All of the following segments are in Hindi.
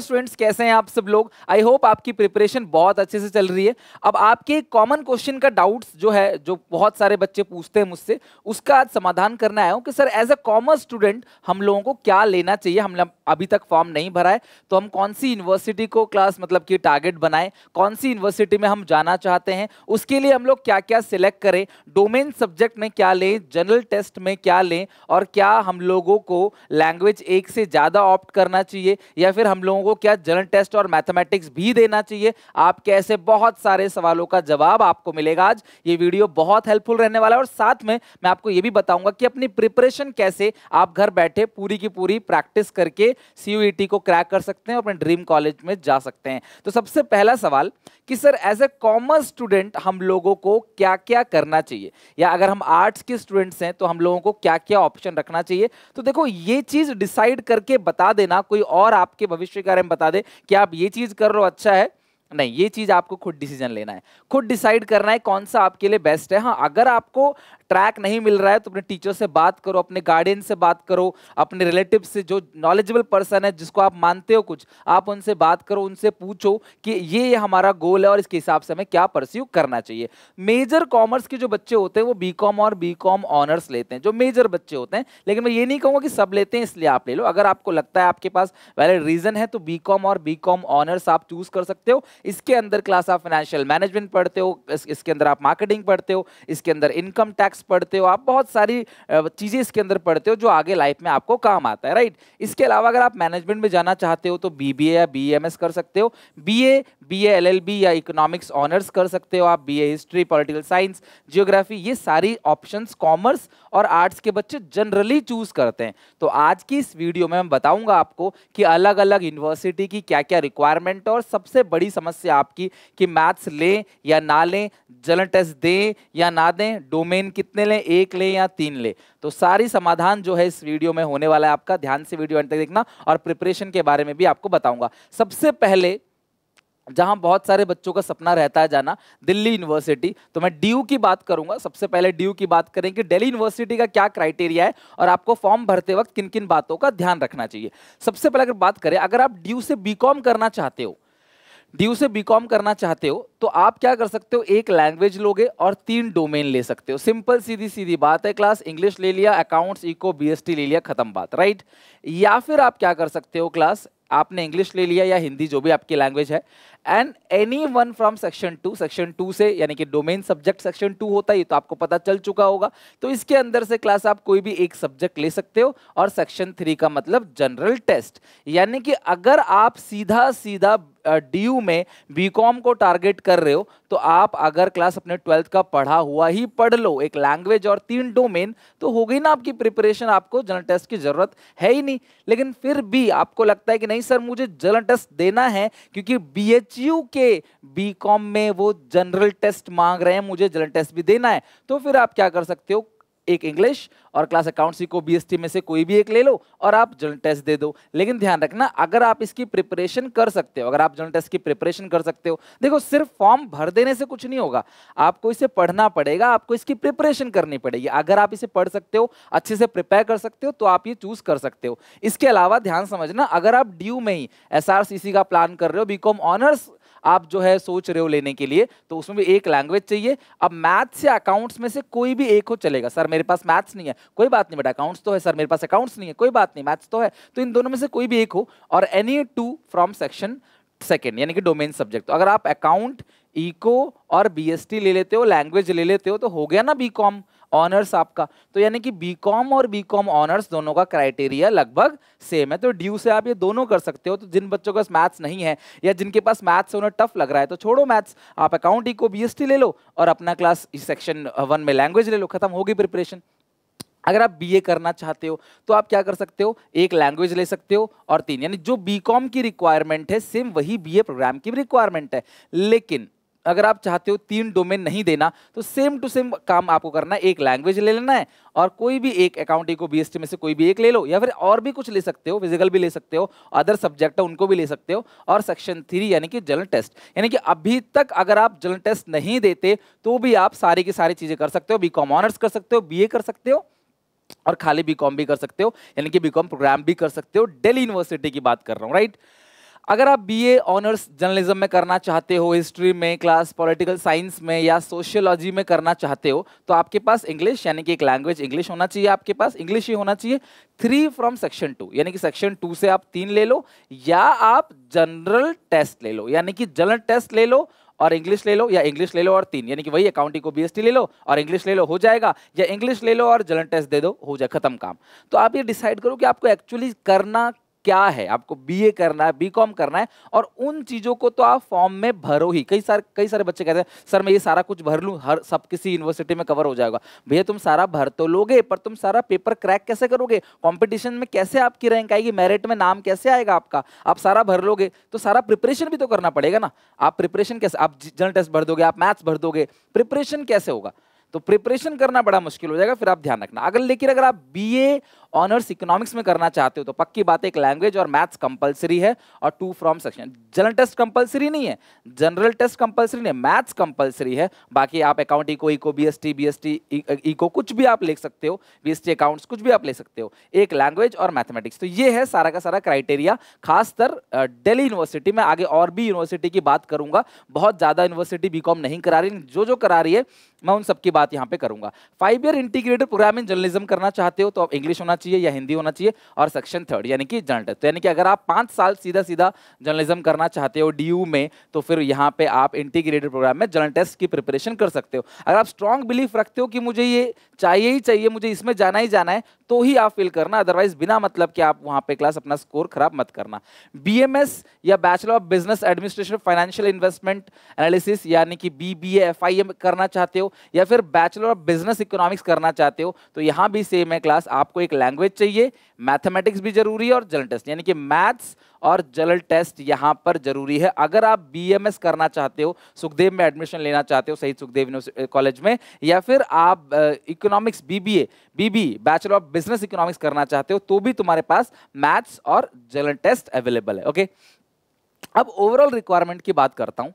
स्टूडेंट्स तो कैसे हैं आप सब लोग आई होप आपकी प्रिपरेशन बहुत अच्छे से चल रही है अब आपके कॉमन क्वेश्चन का डाउट्स जो है जो बहुत सारे बच्चे पूछते हैं मुझसे उसका आज समाधान करना आया हूँ कि sir as a commerce student हम लोगों को क्या लेना चाहिए हमने अभी तक फॉर्म नहीं भरा है तो हम कौन सी यूनिवर्सिटी को क्लास मतलब कि टारगेट बनाए कौन सी यूनिवर्सिटी में हम जाना चाहते हैं उसके लिए हम लोग क्या क्या सिलेक्ट करें डोमेन सब्जेक्ट में क्या लें जनरल टेस्ट में क्या लें और क्या हम लोगों को लैंग्वेज एक से ज़्यादा ऑप्ट करना चाहिए या फिर हम लोगों को क्या जनरल टेस्ट और मैथमेटिक्स भी देना चाहिए आपके ऐसे बहुत सारे सवालों का जवाब आपको मिलेगा आज ये वीडियो बहुत हेल्पफुल रहने वाला है और साथ में मैं आपको ये भी बताऊंगा कि अपनी प्रिपरेशन कैसे आप घर बैठे पूरी की पूरी प्रैक्टिस करके सी e को क्रैक कर सकते हैं और अपने ड्रीम कॉलेज में जा सकते हैं तो सबसे पहला सवाल कि sir as a commerce student हम लोगों को क्या क्या करना चाहिए या अगर हम आर्ट्स के स्टूडेंट्स हैं तो हम लोगों को क्या क्या ऑप्शन रखना चाहिए तो देखो ये चीज़ डिसाइड करके बता देना कोई और आपके भविष्य का बारे में बता दे कि आप ये चीज़ कर लो अच्छा है नहीं ये चीज आपको खुद डिसीजन लेना है खुद डिसाइड करना है कौन सा आपके लिए बेस्ट है हाँ अगर आपको ट्रैक नहीं मिल रहा है तो अपने टीचर से बात करो अपने गार्डियन से बात करो अपने रिलेटिव से जो नॉलेजेबल पर्सन है जिसको आप मानते हो कुछ आप उनसे बात करो उनसे पूछो कि ये हमारा गोल है और इसके हिसाब से हमें क्या परस्यू करना चाहिए मेजर कॉमर्स के जो बच्चे होते हैं वो बी और बी ऑनर्स लेते हैं जो मेजर बच्चे होते हैं लेकिन मैं ये नहीं कहूँगा कि सब लेते हैं इसलिए आप ले लो अगर आपको लगता है आपके पास वैलिड रीज़न है तो बी और बी ऑनर्स आप चूज़ कर सकते हो इसके अंदर क्लास आप फाइनेंशियल मैनेजमेंट पढ़ते हो इसके अंदर आप मार्केटिंग पढ़ते हो इसके अंदर इनकम टैक्स टैक्स पढ़ते हो आप बहुत सारी चीज़ें इसके अंदर पढ़ते हो जो आगे लाइफ में आपको काम आता है राइट इसके अलावा अगर आप मैनेजमेंट में जाना चाहते हो तो बी या बी e कर सकते हो बी ए बी या इकोनॉमिक्स ऑनर्स कर सकते हो आप B history political science geography ये सारी ऑप्शन कॉमर्स और आर्ट्स के बच्चे जनरली चूज करते हैं तो आज की इस वीडियो में मैं बताऊंगा आपको कि अलग अलग यूनिवर्सिटी की क्या क्या रिक्वायरमेंट और सबसे बड़ी समस्या आपकी कि मैथ्स लें या ना लें जलन टेस्ट दें या ना दें डोमेन की कितने लें एक लें या तीन लें तो सारी समाधान जो है इस वीडियो में होने वाला है आपका ध्यान से वीडियो एंड तक देखना और प्रिपरेशन के बारे में भी आपको बताऊंगा सबसे पहले जहां बहुत सारे बच्चों का सपना रहता है जाना दिल्ली यूनिवर्सिटी तो मैं डी की बात करूंगा सबसे पहले डी की बात करें कि दिल्ली यूनिवर्सिटी का क्या क्राइटेरिया है और आपको फॉर्म भरते वक्त किन किन बातों का ध्यान रखना चाहिए सबसे पहले अगर बात करें अगर आप डी से बी करना चाहते हो डी से बीकॉम करना चाहते हो तो आप क्या कर सकते हो एक लैंग्वेज लोगे और तीन डोमेन ले सकते हो सिंपल सीधी सीधी बात है क्लास इंग्लिश ले लिया अकाउंट्स इको बीएसटी ले लिया खत्म बात राइट या फिर आप क्या कर सकते हो क्लास आपने इंग्लिश ले लिया या हिंदी जो भी आपकी लैंग्वेज है and any one from section two section two से यानी कि डोमेन सब्जेक्ट सेक्शन टू होता है तो आपको पता चल चुका होगा तो इसके अंदर से क्लास आप कोई भी एक सब्जेक्ट ले सकते हो और सेक्शन थ्री का मतलब जनरल टेस्ट यानी कि अगर आप सीधा सीधा डी uh, में बी कॉम को टारगेट कर रहे हो तो आप अगर क्लास अपने ट्वेल्थ का पढ़ा हुआ ही पढ़ लो एक लैंग्वेज और तीन डोमेन तो होगी ना आपकी प्रिपरेशन आपको जनरल टेस्ट की जरूरत है ही नहीं लेकिन फिर भी आपको लगता है कि नहीं सर मुझे जनरल टेस्ट देना है क्योंकि बीएचयू के बीकॉम में वो जनरल टेस्ट मांग रहे हैं मुझे जनरल टेस्ट भी देना है तो फिर आप क्या कर सकते हो एक इंग्लिश और क्लास अकाउंट्सी को बीएसटी में से कोई भी एक ले लो और आप जनरल टेस्ट दे दो लेकिन ध्यान रखना अगर आप इसकी प्रिपरेशन कर सकते हो अगर आप जनरल टेस्ट की प्रिपरेशन कर सकते हो देखो सिर्फ फॉर्म भर देने से कुछ नहीं होगा आपको इसे पढ़ना पड़ेगा आपको इसकी प्रिपरेशन करनी पड़ेगी अगर आप इसे पढ़ सकते हो अच्छे से प्रिपेयर कर सकते हो तो आप ये चूज कर सकते हो इसके अलावा ध्यान समझना अगर आप ड्यू में ही एस का प्लान कर रहे हो बीकॉम ऑनर्स आप जो है सोच रहे हो लेने के लिए तो उसमें भी एक लैंग्वेज चाहिए अब मैथ्स या अकाउंट्स में से कोई भी एक हो चलेगा सर मेरे पास मैथ्स नहीं है कोई बात नहीं बेटा अकाउंट्स तो है सर मेरे पास अकाउंट्स नहीं है कोई बात नहीं मैथ्स तो है तो इन दोनों में से कोई भी एक हो और any two from section second यानी कि डोमेन सब्जेक्ट तो अगर आप अकाउंट इको और बी ले लेते हो लैंग्वेज ले लेते हो तो हो गया ना बी ऑनर्स आपका तो यानी कि कॉम और बीकॉम ऑनर्स दोनों का क्राइटेरिया लगभग सेम है तो ड्यू से आप ये दोनों कर सकते हो तो जिन बच्चों के पास मैथ्स नहीं है या जिनके पास मैथ्स उन्हें टफ लग रहा है तो छोड़ो मैथ्स आप अकाउंट को बी ले लो और अपना क्लास सेक्शन वन में लैंग्वेज ले लो खत्म होगी प्रिपरेशन अगर आप बीए करना चाहते हो तो आप क्या कर सकते हो एक लैंग्वेज ले सकते हो और तीन यानी जो बीकॉम की रिक्वायरमेंट है सेम वही बीए प्रोग्राम की भी रिक्वायरमेंट है लेकिन अगर आप चाहते हो तीन डोमेन नहीं देना तो सेम टू सेम काम आपको करना है एक लैंग्वेज ले लेना है और कोई भी एक अकाउंट को बी में से कोई भी एक ले लो या फिर और भी कुछ ले सकते हो फिजिकल भी ले सकते हो अदर सब्जेक्ट है उनको भी ले सकते हो और सेक्शन थ्री यानी कि जनरल टेस्ट यानी कि अभी तक अगर आप जनरल टेस्ट नहीं देते तो भी आप सारी की सारी चीज़ें कर सकते हो बी ऑनर्स कर सकते हो बी कर सकते हो और खाली बी भी कर सकते हो यानी कि बी प्रोग्राम भी कर सकते हो डेली यूनिवर्सिटी की बात कर रहा हूँ राइट अगर आप बीए ऑनर्स जर्नलिज्म में करना चाहते हो हिस्ट्री में क्लास पॉलिटिकल साइंस में या सोशियोलॉजी में करना चाहते हो तो आपके पास इंग्लिश यानी कि एक लैंग्वेज इंग्लिश होना चाहिए आपके पास इंग्लिश ही होना चाहिए थ्री फ्रॉम सेक्शन टू यानी कि सेक्शन टू से आप तीन ले लो या आप जनरल टेस्ट ले लो यानी कि जनरल टेस्ट ले लो और इंग्लिश ले लो या इंग्लिश ले लो और तीन यानी कि वही अकाउंटिंग को बीएसटी ले लो और इंग्लिश ले लो हो जाएगा या इंग्लिश ले लो और जलन टेस्ट दे दो हो जाए खत्म काम तो आप ये डिसाइड करो कि आपको एक्चुअली करना क्या है आपको बीए करना है बीकॉम करना है और उन चीज़ों को तो आप फॉर्म में भरो ही कई सारे कई सारे बच्चे कहते हैं सर मैं ये सारा कुछ भर लूँ हर सब किसी यूनिवर्सिटी में कवर हो जाएगा भैया तुम सारा भर तो लोगे पर तुम सारा पेपर क्रैक कैसे करोगे कॉम्पिटिशन में कैसे आपकी रैंक आएगी मेरिट में नाम कैसे आएगा आपका आप सारा भर लोगे तो सारा प्रिपरेशन भी तो करना पड़ेगा ना आप प्रिपरेशन कैसे आप जनरल टेस्ट भर दोगे आप मैथ्स भर दोगे प्रिपरेशन कैसे होगा तो प्रिपरेशन करना बड़ा मुश्किल हो जाएगा फिर आप ध्यान रखना अगर लेकिन अगर आप बीए ऑनर्स इकोनॉमिक्स में करना चाहते हो तो पक्की बात है एक लैंग्वेज और मैथ्स कंपलसरी है और two from section general test compulsory नहीं है जनरल टेस्ट कंपलसरी नहीं मैथ्स कंपलसरी है बाकी आप account eco eco B S T B S T eco कुछ भी आप ले सकते हो बी एस टी अकाउंट्स कुछ भी आप ले सकते हो एक लैंग्वेज और मैथमेटिक्स तो ये है सारा का सारा क्राइटेरिया खासकर डेली यूनिवर्सिटी में आगे और भी यूनिवर्सिटी की बात करूंगा बहुत ज़्यादा यूनिवर्सिटी बी नहीं करा रही जो जो करा रही है मैं उन सबकी बात यहाँ पे करूंगा five year integrated programme in journalism करना चाहते हो तो आप इंग्लिश होना चाहिए या हिंदी होना चाहिए और सेक्शन थर्ड यानी कि जर्नलिस्ट तो यानी कि अगर आप पाँच साल सीधा सीधा जर्नलिज्म करना चाहते हो डी में तो फिर यहाँ पर आप इंटीग्रेटेड प्रोग्राम में जर्नल टेस्ट की प्रिपरेशन कर सकते हो अगर आप स्ट्रॉन्ग बिलीफ रखते हो कि मुझे ये चाहिए ही चाहिए मुझे इसमें जाना ही जाना है तो ही आप फिल करना अदरवाइज बिना मतलब कि आप वहाँ पे क्लास अपना स्कोर खराब मत करना बी या bachelor of business administration financial investment analysis यानी कि बी बी करना चाहते हो या फिर बैचलर ऑफ बिजनेस इकोनॉमिक्स करना चाहते हो तो यहाँ भी सेम है क्लास आपको एक लैंग्वेज लैंग्वेज चाहिए मैथमेटिक्स भी जरूरी है और जनरल टेस्ट यानी कि मैथ्स और जनरल टेस्ट यहाँ पर जरूरी है अगर आप बीएमएस करना चाहते हो सुखदेव में एडमिशन लेना चाहते हो सही सुखदेव कॉलेज में या फिर आप economics BBA BB bachelor of business economics करना चाहते हो तो भी तुम्हारे पास मैथ्स और जनरल टेस्ट अवेलेबल है ओके अब ओवरऑल रिक्वायरमेंट की बात करता हूँ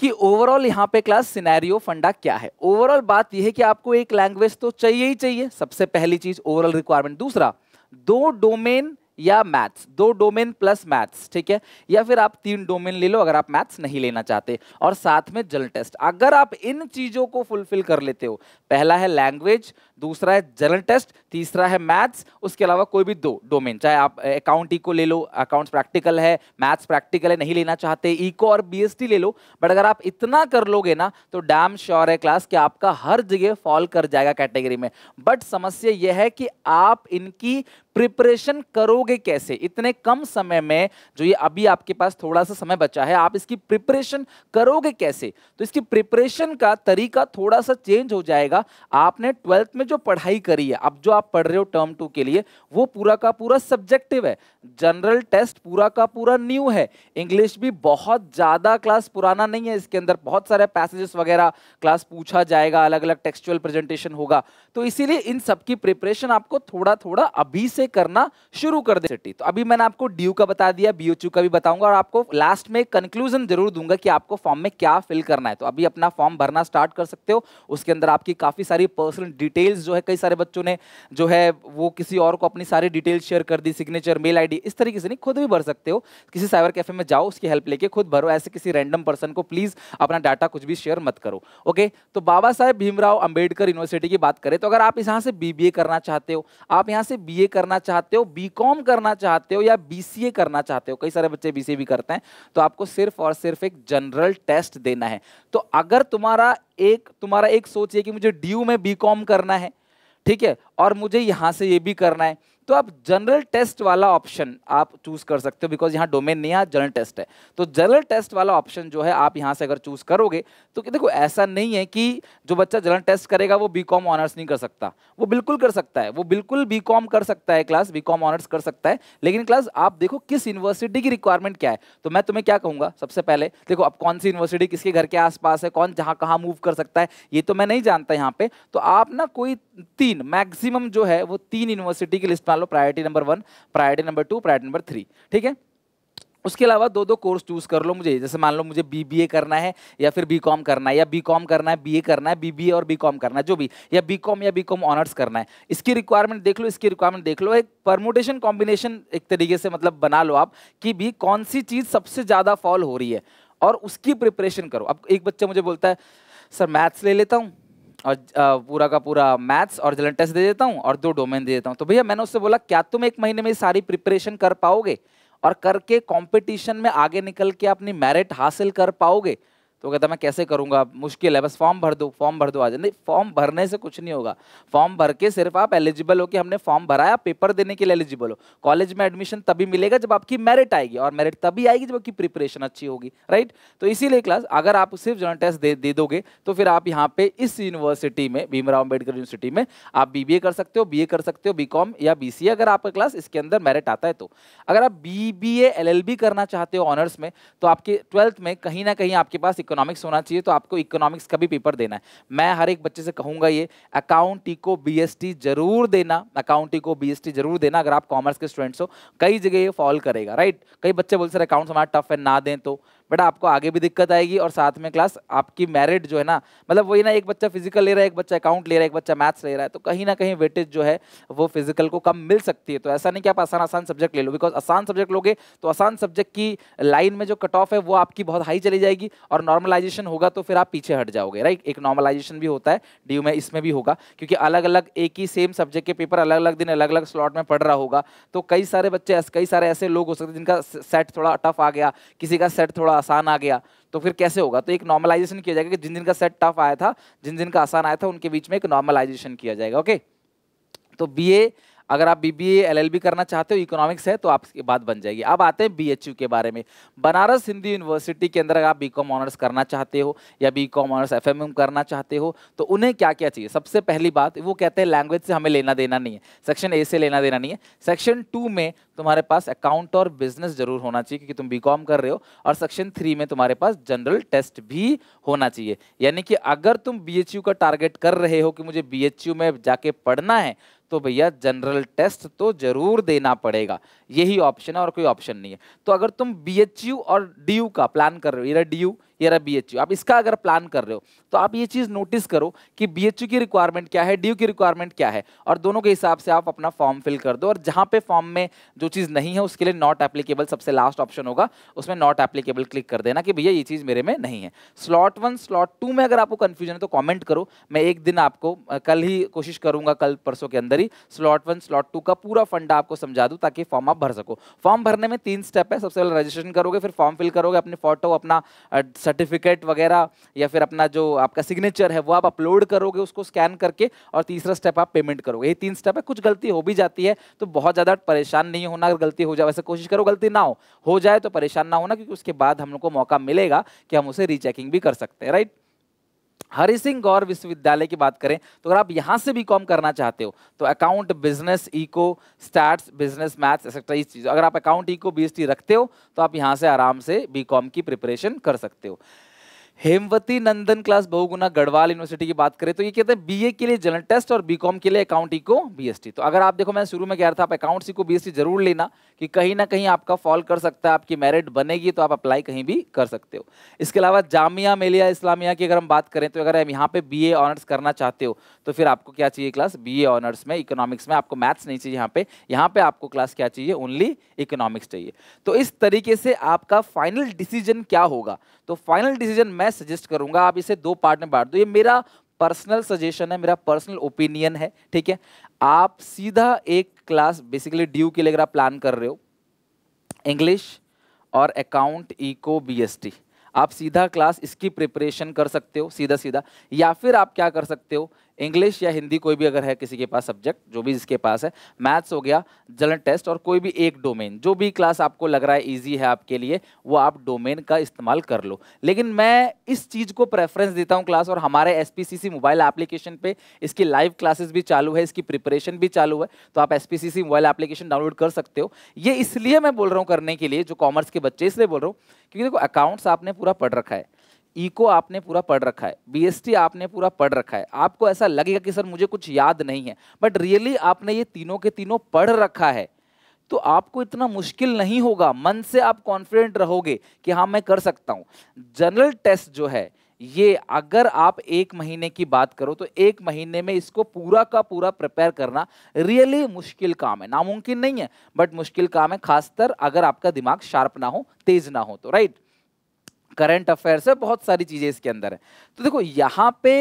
कि ओवरऑल यहाँ पे क्लास सिनेरियो फंडा क्या है ओवरऑल बात यह है कि आपको एक लैंग्वेज तो चाहिए ही चाहिए सबसे पहली चीज ओवरऑल रिक्वायरमेंट दूसरा दो डोमेन या मैथ्स दो डोमेन प्लस मैथ्स ठीक है या फिर आप तीन डोमेन ले लो अगर आप मैथ्स नहीं लेना चाहते और साथ में जल टेस्ट अगर आप इन चीज़ों को फुलफिल कर लेते हो पहला है लैंग्वेज दूसरा है जनरल टेस्ट तीसरा है मैथ्स उसके अलावा कोई भी दो डोमेन चाहे आप अकाउंट को ले लो अकाउंट्स प्रैक्टिकल है मैथ्स प्रैक्टिकल है नहीं लेना चाहते इको और बीएसटी ले लो बट अगर आप इतना कर लोगे ना तो डैम श्योर है क्लास कि आपका हर जगह फॉल कर जाएगा कैटेगरी में बट समस्या यह है कि आप इनकी प्रिपरेशन करोगे कैसे इतने कम समय में जो ये अभी आपके पास थोड़ा सा समय बचा है आप इसकी प्रिपरेशन करोगे कैसे तो इसकी प्रिपरेशन का तरीका थोड़ा सा चेंज हो जाएगा आपने ट्वेल्थ में जो पढ़ाई करी है अब जो आप पढ़ रहे हो टर्म टू के लिए वो पूरा का पूरा सब्जेक्टिव है जनरल टेस्ट पूरा का पूरा न्यू है इंग्लिश भी बहुत ज़्यादा क्लास पुराना नहीं है इसके अंदर बहुत सारे पैसेजेस वगैरह क्लास पूछा जाएगा अलग अलग टेक्सचुअल प्रेजेंटेशन होगा तो इसीलिए इन सबकी प्रिपरेशन आपको थोड़ा थोड़ा अभी से करना शुरू कर दे सिटी तो अभी मैंने आपको ड्यू का बता दिया बी का भी बताऊंगा और आपको लास्ट में कंक्लूजन जरूर दूंगा कि आपको फॉर्म में क्या फिल करना है तो अभी अपना फॉर्म भरना स्टार्ट कर सकते हो उसके अंदर आपकी काफ़ी सारी पर्सनल डिटेल्स मैसेजेस जो है कई सारे बच्चों ने जो है वो किसी और को अपनी सारी डिटेल शेयर कर दी सिग्नेचर मेल आईडी इस तरीके से नहीं खुद भी भर सकते हो किसी साइबर कैफे में जाओ उसकी हेल्प लेके खुद भरो ऐसे किसी रैंडम पर्सन को प्लीज़ अपना डाटा कुछ भी शेयर मत करो ओके तो बाबा साहेब भीमराव अम्बेडकर यूनिवर्सिटी की बात करें तो अगर आप यहाँ से बी करना चाहते हो आप यहाँ से बी करना चाहते हो बी करना चाहते हो या बी करना चाहते हो कई सारे बच्चे बी भी करते हैं तो आपको सिर्फ और सिर्फ एक जनरल टेस्ट देना है तो अगर तुम्हारा एक तुम्हारा एक सोच है कि मुझे ड्यू में बी करना है ठीक है और मुझे यहाँ से ये भी करना है तो आप जनरल टेस्ट वाला ऑप्शन आप चूज कर सकते हो बिकॉज यहाँ डोमेन नहीं है जनरल टेस्ट है तो जनरल टेस्ट वाला ऑप्शन जो है आप यहाँ से अगर चूज करोगे तो देखो ऐसा नहीं है कि जो बच्चा जनरल टेस्ट करेगा वो बी ऑनर्स नहीं कर सकता वो बिल्कुल कर सकता है वो बिल्कुल बी कर सकता है क्लास बी कॉम ऑनर्स कर सकता है लेकिन क्लास आप देखो किस यूनिवर्सिटी की रिक्वायरमेंट क्या है तो मैं तुम्हें क्या कहूँगा सबसे पहले देखो आप कौन सी यूनिवर्सिटी किसके घर के आसपास है कौन जहाँ कहाँ मूव कर सकता है ये तो मैं नहीं जानता यहाँ पे तो आप ना कोई तीन मैक्सिमम जो है वो तीन यूनिवर्सिटी की लिस्ट में मान लो priority number one priority number two priority number three ठीक है उसके अलावा दो दो कोर्स चूज़ कर लो मुझे जैसे मान लो मुझे बीबीए करना है या फिर बीकॉम करना है या बीकॉम करना है बीए करना है बीबीए और बीकॉम करना है जो भी या बीकॉम या बीकॉम ऑनर्स करना है इसकी रिक्वायरमेंट देख लो इसकी रिक्वायरमेंट देख लो एक परमोटेशन कॉम्बिनेशन एक तरीके से मतलब बना लो आप कि भी कौन सी चीज़ सबसे ज़्यादा फॉल हो रही है और उसकी प्रिपरेशन करो अब एक बच्चा मुझे बोलता है सर मैथ्स ले लेता हूँ और पूरा का पूरा मैथ्स और जलन टेस्ट दे देता हूँ और दो डोमेन दे देता हूँ तो भैया मैंने उससे बोला क्या तुम एक महीने में सारी प्रिपरेशन कर पाओगे और करके कंपटीशन में आगे निकल के अपनी मेरिट हासिल कर पाओगे तो कहता मैं कैसे करूँगा मुश्किल है बस फॉर्म भर दो फॉर्म भर दो आज नहीं फॉर्म भरने से कुछ नहीं होगा फॉर्म भर के सिर्फ आप एलिजिबल हो कि हमने फॉर्म भराया पेपर देने के लिए एलिजिबल हो कॉलेज में एडमिशन तभी मिलेगा जब आपकी मेरिट आएगी और मेरिट तभी आएगी जब आपकी प्रिपरेशन अच्छी होगी राइट तो इसीलिए क्लास अगर आप सिर्फ जो टेस्ट दे, दे दोगे तो फिर आप यहाँ पे इस यूनिवर्सिटी में भीमराव अम्बेडकर यूनिवर्सिटी में आप बी कर सकते हो बी कर सकते हो बी या बी अगर आपका क्लास इसके अंदर मेरिट आता है तो अगर आप बी बी करना चाहते हो ऑनर्स में तो आपके ट्वेल्थ में कहीं ना कहीं आपके पास इकोनॉमिक्स होना चाहिए तो आपको इकोनॉमिक्स का भी पेपर देना है मैं हर एक बच्चे से कहूँगा ये अकाउंट इको बी जरूर देना अकाउंट इको बी जरूर देना अगर आप कॉमर्स के स्टूडेंट्स हो कई जगह ये फॉल करेगा राइट कई बच्चे बोलते सर अकाउंट्स हमारा टफ है ना दें तो बट आपको आगे भी दिक्कत आएगी और साथ में क्लास आपकी मेरिट जो है ना मतलब वही ना एक बच्चा फिजिकल ले रहा है एक बच्चा अकाउंट ले रहा है एक बच्चा मैथ्स ले रहा है तो कहीं ना कहीं वेटेज जो है वो फिजिकल को कम मिल सकती है तो ऐसा नहीं कि आप आसान आसान सब्जेक्ट ले लो बिकॉज आसान सब्जेक्ट लोगे तो आसान सब्जेक्ट की लाइन में जो कट ऑफ है वो आपकी बहुत हाई चली जाएगी और नॉर्मलाइजेशन होगा तो फिर आप पीछे हट जाओगे राइट एक नॉर्मलाइजेशन भी होता है डी में इसमें भी होगा क्योंकि अलग अलग एक ही सेम सब्जेक्ट के पेपर अलग अलग दिन अलग अलग स्लॉट में पढ़ रहा होगा तो कई सारे बच्चे कई सारे ऐसे लोग हो सकते हैं जिनका सेट थोड़ा टफ आ गया किसी का सेट थोड़ा आसान आ गया तो फिर कैसे होगा तो एक नॉर्मलाइजेशन किया जाएगा कि जिन दिन का सेट टफ आया था जिन दिन का आसान आया था उनके बीच में एक नॉर्मलाइजेशन किया जाएगा ओके तो बी ए अगर आप बीबीए एलएलबी करना चाहते हो इकोनॉमिक्स है तो आपकी बात बन जाएगी अब आते हैं बीएचयू के बारे में बनारस हिंदी यूनिवर्सिटी के अंदर अगर आप बीकॉम ऑनर्स करना चाहते हो या बीकॉम ऑनर्स एफएमएम करना चाहते हो तो उन्हें क्या क्या चाहिए सबसे पहली बात वो कहते हैं लैंग्वेज से हमें लेना देना नहीं है सेक्शन ए से लेना देना नहीं है सेक्शन टू में तुम्हारे पास अकाउंट और बिजनेस जरूर होना चाहिए क्योंकि तुम बी कर रहे हो और सेक्शन थ्री में तुम्हारे पास जनरल टेस्ट भी होना चाहिए यानी कि अगर तुम बी का टारगेट कर रहे हो कि मुझे बी में जाके पढ़ना है तो भैया जनरल टेस्ट तो जरूर देना पड़ेगा यही ऑप्शन है और कोई ऑप्शन नहीं है तो अगर तुम बी और डी का प्लान कर रहे हो इधर डी ये रहा बी आप इसका अगर प्लान कर रहे हो तो आप ये चीज़ नोटिस करो कि बी की रिक्वायरमेंट क्या है डी की रिक्वायरमेंट क्या है और दोनों के हिसाब से आप अपना फॉर्म फिल कर दो और जहाँ पे फॉर्म में जो चीज़ नहीं है उसके लिए नॉट एप्लीकेबल सबसे लास्ट ऑप्शन होगा उसमें नॉट एप्लीकेबल क्लिक कर देना कि भैया ये चीज़ मेरे में नहीं है स्लॉट वन स्लॉट टू में अगर आपको कन्फ्यूजन है तो कॉमेंट करो मैं एक दिन आपको कल ही कोशिश करूंगा कल परसों के अंदर ही स्लॉट वन स्लॉट टू का पूरा फंडा आपको समझा दूँ ताकि फॉर्म आप भर सको फॉर्म भरने में तीन स्टेप है सबसे पहले रजिस्ट्रेशन करोगे फिर फॉर्म फिल करोगे अपनी फोटो अपना सर्टिफिकेट वगैरह या फिर अपना जो आपका सिग्नेचर है वो आप अपलोड करोगे उसको स्कैन करके और तीसरा स्टेप आप पेमेंट करोगे ये तीन स्टेप है कुछ गलती हो भी जाती है तो बहुत ज़्यादा परेशान नहीं होना अगर गलती हो जाए वैसे कोशिश करो गलती ना हो हो जाए तो परेशान ना होना क्योंकि उसके बाद हम लोग को मौका मिलेगा कि हम उसे रीचेकिंग भी कर सकते हैं राइट हरि सिंह गौर विश्वविद्यालय की बात करें तो अगर आप यहाँ से भी कॉम करना चाहते हो तो account business eco stats business maths etcetera इस चीज़ अगर आप अकाउंट इको बी रखते हो तो आप यहाँ से आराम से बी की प्रिपरेशन कर सकते हो हेमवती नंदन क्लास बहुगुना गढ़वाल यूनिवर्सिटी की बात करें तो ये कहते हैं बीए के लिए जनरल टेस्ट और बीकॉम के लिए अकाउंट e को बीएसटी तो अगर आप देखो मैंने शुरू में कह रहा था आप अकाउंट्स को बीएसटी जरूर लेना कि कहीं ना कहीं आपका फॉल कर सकता है आपकी मेरिट बनेगी तो आप अप्लाई कहीं भी कर सकते हो इसके अलावा जामिया मिलिया इस्लामिया की अगर हम बात करें तो अगर हम यहाँ पे बी ऑनर्स करना चाहते हो तो फिर आपको क्या चाहिए क्लास बी ऑनर्स में इकोनॉमिक्स में आपको मैथ्स नहीं चाहिए यहाँ पे यहाँ पे आपको क्लास क्या चाहिए ओनली इकोनॉमिक्स चाहिए तो इस तरीके से आपका फाइनल डिसीजन क्या होगा तो फाइनल डिसीजन मैं सजेस्ट करूंगा आप इसे दो पार्ट में बांट दो ये मेरा पर्सनल सजेशन है मेरा पर्सनल ओपिनियन है ठीक है आप सीधा एक क्लास बेसिकली ड्यू के लिए अगर आप प्लान कर रहे हो इंग्लिश और अकाउंट इको टी आप सीधा क्लास इसकी प्रिपरेशन कर सकते हो सीधा सीधा या फिर आप क्या कर सकते हो इंग्लिश या हिंदी कोई भी अगर है किसी के पास सब्जेक्ट जो भी जिसके पास है मैथ्स हो गया जनरल टेस्ट और कोई भी एक डोमेन जो भी क्लास आपको लग रहा है ईजी है आपके लिए वो आप डोमेन का इस्तेमाल कर लो लेकिन मैं इस चीज़ को प्रेफरेंस देता हूँ क्लास और हमारे एस मोबाइल एप्लीकेशन पर इसकी लाइव क्लासेस भी चालू है इसकी प्रिपरेशन भी चालू है तो आप एस मोबाइल एप्लीकेशन डाउनलोड कर सकते हो ये इसलिए मैं बोल रहा हूँ करने के लिए जो कॉमर्स के बच्चे इसलिए बोल रहा हूँ क्योंकि देखो अकाउंट्स आपने पूरा पढ़ रखा है इको e आपने पूरा पढ़ रखा है बीएसटी आपने पूरा पढ़ रखा है आपको ऐसा लगेगा कि सर मुझे कुछ याद नहीं है बट रियली आपने ये तीनों के तीनों पढ़ रखा है तो आपको इतना मुश्किल नहीं होगा मन से आप कॉन्फिडेंट रहोगे कि हाँ मैं कर सकता हूँ जनरल टेस्ट जो है ये अगर आप एक महीने की बात करो तो एक महीने में इसको पूरा का पूरा प्रिपेयर करना रियली मुश्किल काम है नामुमकिन नहीं है बट मुश्किल काम है खासकर अगर आपका दिमाग शार्प ना हो तेज ना हो तो राइट करंट अफेयर्स है बहुत सारी चीज़ें इसके अंदर है तो देखो यहाँ पे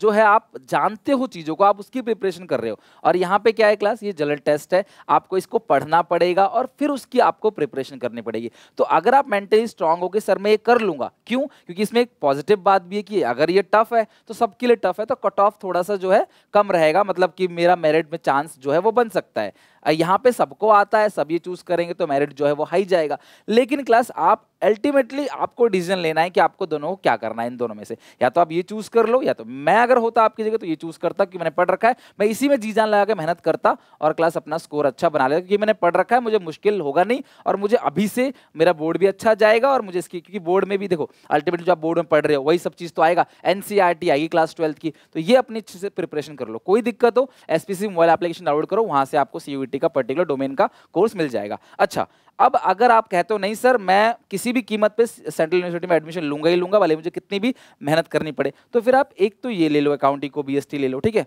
जो है आप जानते हो चीज़ों को आप उसकी प्रिपरेशन कर रहे हो और यहाँ पे क्या है क्लास ये जनरल टेस्ट है आपको इसको पढ़ना पड़ेगा और फिर उसकी आपको प्रिपरेशन करनी पड़ेगी तो अगर आप मेंटली स्ट्रांग हो गए सर मैं ये कर लूँगा क्यों क्योंकि इसमें एक पॉजिटिव बात भी है कि अगर ये टफ है तो सबके लिए टफ है तो कट ऑफ थोड़ा सा जो है कम रहेगा मतलब कि मेरा मेरिट में चांस जो है वो बन सकता है यहाँ पे सबको आता है सब ये चूज करेंगे तो मेरिट जो है वो हाई जाएगा लेकिन क्लास आप अल्टीमेटली आपको डिसीजन लेना है कि आपको दोनों को क्या करना है इन दोनों में से या तो आप ये चूज कर लो या तो मैं अगर होता आपकी जगह तो ये चूज करता कि मैंने पढ़ रखा है मैं इसी में जी जान लगा के मेहनत करता और क्लास अपना स्कोर अच्छा बना लेता क्योंकि मैंने पढ़ रखा है मुझे मुश्किल होगा नहीं और मुझे अभी से मेरा बोर्ड भी अच्छा जाएगा और मुझे इसकी क्योंकि बोर्ड में भी देखो अल्टीमेटली जो आप बोर्ड में पढ़ रहे हो वही सब चीज़ तो आएगा एनसीआरटी e आएगी क्लास ट्वेल्थ की तो ये अपनी अच्छे से प्रिपरेशन कर लो कोई दिक्कत हो एसपीसी मोबाइल एप्लीकेशन डाउनलोड करो वहां से आपको सीयूटी आईआईटी का पर्टिकुलर डोमेन का कोर्स मिल जाएगा अच्छा अब अगर आप कहते हो नहीं सर मैं किसी भी कीमत पे सेंट्रल यूनिवर्सिटी में एडमिशन लूंगा ही लूंगा भले मुझे कितनी भी मेहनत करनी पड़े तो फिर आप एक तो ये ले लो अकाउंट को बी ले लो ठीक है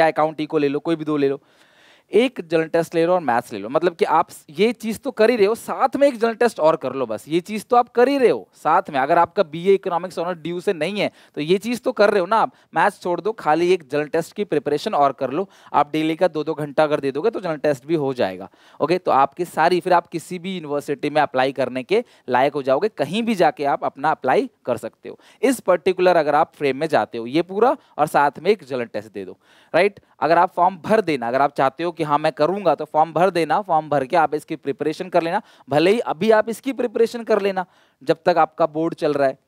या अकाउंट को ले लो कोई भी दो ले लो एक जलन टेस्ट ले लो और मैथ्स ले लो मतलब कि आप ये चीज़ तो कर ही रहे हो साथ में एक जलन टेस्ट और कर लो बस ये चीज़ तो आप कर ही रहे हो साथ में अगर आपका बीए इकोनॉमिक्स ऑनर ड्यू से नहीं है तो ये चीज़ तो कर रहे हो ना आप मैथ्स छोड़ दो खाली एक जलन टेस्ट की प्रिपरेशन और कर लो आप डेली का दो दो घंटा अगर दे दोगे तो जलन टेस्ट भी हो जाएगा ओके तो आपकी सारी फिर आप किसी भी यूनिवर्सिटी में अप्लाई करने के लायक हो जाओगे कहीं भी जाके आप अपना अप्लाई कर सकते हो इस पर्टिकुलर अगर आप फ्रेम में जाते हो ये पूरा और साथ में एक जलन टेस्ट दे दो राइट अगर आप फॉर्म भर देना अगर आप चाहते हो कि हाँ मैं करूँगा तो फॉर्म भर देना फॉर्म भर के आप इसकी प्रिपरेशन कर लेना भले ही अभी आप इसकी प्रिपरेशन कर लेना जब तक आपका बोर्ड चल रहा है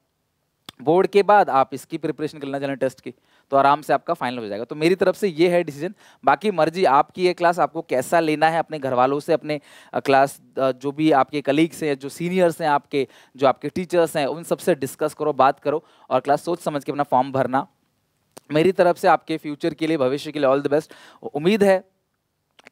बोर्ड के बाद आप इसकी प्रिपरेशन कर लेना जनरल टेस्ट की तो आराम से आपका फाइनल हो जाएगा तो मेरी तरफ से ये है डिसीजन बाकी मर्जी आपकी ये क्लास आपको कैसा लेना है अपने घर वालों से अपने क्लास जो भी आपके कलीग्स हैं जो सीनियर्स हैं आपके जो आपके टीचर्स हैं उन सबसे डिस्कस करो बात करो और क्लास सोच समझ के अपना फॉर्म भरना मेरी तरफ से आपके फ्यूचर के लिए भविष्य के लिए ऑल द बेस्ट उम्मीद है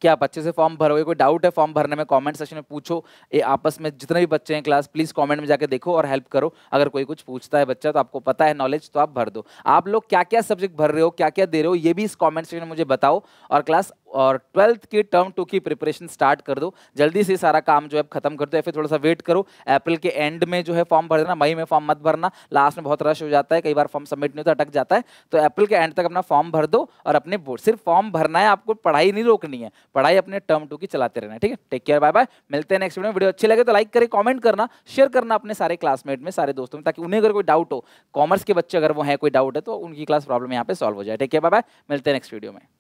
कि आप अच्छे से फॉर्म भरोगे कोई डाउट है फॉर्म भरने में कमेंट सेशन में पूछो ये आपस में जितने भी बच्चे हैं क्लास प्लीज़ कमेंट में जाके देखो और हेल्प करो अगर कोई कुछ पूछता है बच्चा तो आपको पता है नॉलेज तो आप भर दो आप लोग क्या क्या सब्जेक्ट भर रहे हो क्या क्या दे रहे हो ये भी इस कॉमेंट सेक्शन में मुझे बताओ और क्लास और ट्वेल्थ की टर्म टू की प्रिपरेशन स्टार्ट कर दो जल्दी से सारा काम जो है खत्म कर दो या फिर थोड़ा सा वेट करो अप्रैल के एंड में जो है फॉर्म भर देना मई में फॉर्म मत भरना लास्ट में बहुत रश हो जाता है कई बार फॉर्म सबमिट नहीं होता अटक जाता है तो अप्रैल के एंड तक अपना फॉर्म भर दो और अपने सिर्फ फॉर्म भरना है आपको पढ़ाई नहीं रोकनी है पढ़ाई अपने टर्म टू की चलाते रहना ठीक है टेक केयर बाय बाय मिलते हैं नेक्स्ट वीडियो वीडियो अच्छी लगे तो लाइक करें कॉमेंट करना शेयर करना अपने सारे क्लासमेट में सारे दोस्तों में ताकि उन्हें अगर कोई डाउट हो कॉमर्स के बच्चे अगर वो हैं कोई डाउट है तो उनकी क्लास प्रॉब्लम यहाँ पे सॉल्व हो जाए ठीक है बाय बाय मिलते हैं नेक्स्ट वीडियो में